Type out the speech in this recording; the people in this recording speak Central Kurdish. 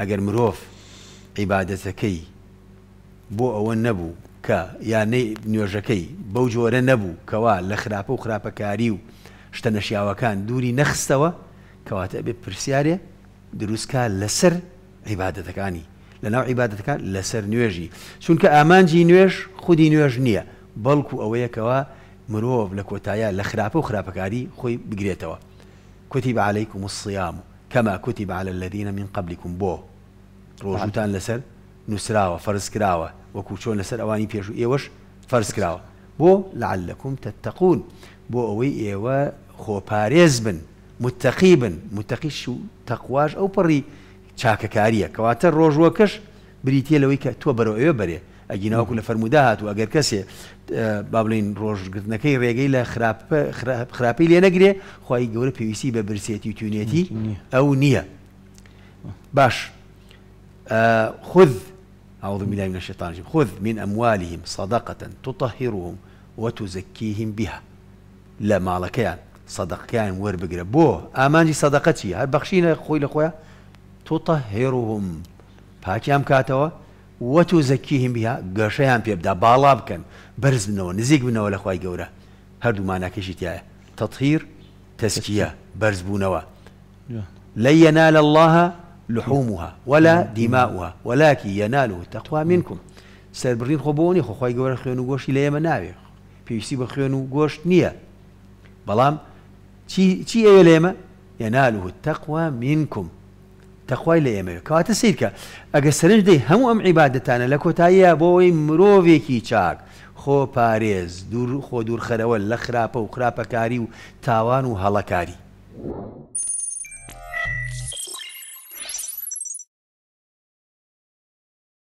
ئەگەر مرۆڤ عیباەتەکەی بۆ ئەوە نەبوو کە یانەی نوێژەکەی بەو جۆرە نەبوو کەوا لە خراپە و خراپەکاری و شتە نەشیاوەکان دووری نەخستەوە کەواتە ئەبێ پرسیارێ دروستکە لەسەر عیباەتەکانی لەناو عیباەتەکان لەسەر نوێژی چونکە ئامانجی نوێژ خودی نوێژ نییە بەڵکو ئەوەیەکەوە مرۆڤ لە کۆتایە لە خراپە و خراپەکاری خۆی بگرێتەوە کوتی بە عیکم وسیام و كما كتب على الذين من قبلكم بو روجوتان لسر نسراوة فرز كراوة وكوشون لسر أواني بيشو إيوش فرز كراوة بو لعلكم تتقون بو أوي إيوا خو باريزبن متقيبن متقيش تقواج تقواش أو بري چاکەکاریە كواتر روجوكش بریتە لەوەی کە تۆ بەرەوە اجينا وكل فرمودات واجر كسي آه، بابلين روج با بڵین ڕۆژگرتنەکەی ڕێگەی خراب خراپی لێ نەگرێ خی گەورە پێویستی بي سي ببرسيتي تونێتی او نيه باش آه، خذ أعوذ بالله من الشيطان الرجيم خذ من أموالهم صدقة تطهرهم وتزكيهم بها لا مالك مالكيان صدقيان وربقرا بو اماني صدقتي هل بخشينا خوي لخويا تطهرهم باكي أم كاتوا وەت و زەکیهیم بیا گەشەیان پێبدا باڵا بکەن بەرز بنەوە نزیک بنەوە لەخوای گەورە هەردوومانەکەشی تایە تەتخیر تەسکیە بەرز بوونەوە لە ينال الله لحومها ولا دماؤها ولكن يناله التقوى منكم سربڕین خۆ بۆنی خۆخوای گەورە خوێن و گۆشی لە ئێمە ناوێ پێویستی بە خوێن و گۆشت نییە بەڵام چی ئێوە لێمە يناله التقوى منكم تەخوای لە ئێمە کاتە سیرکە ئەگە سرنج دەی هەموو ئەم عیباەتانە لە کۆتاییە بۆەوەی مرۆڤێکی چاک خۆ پارێز دوور خۆ دوورخەرەوە لە خراپە و خراپەکاری و تاوان و هەڵەکاری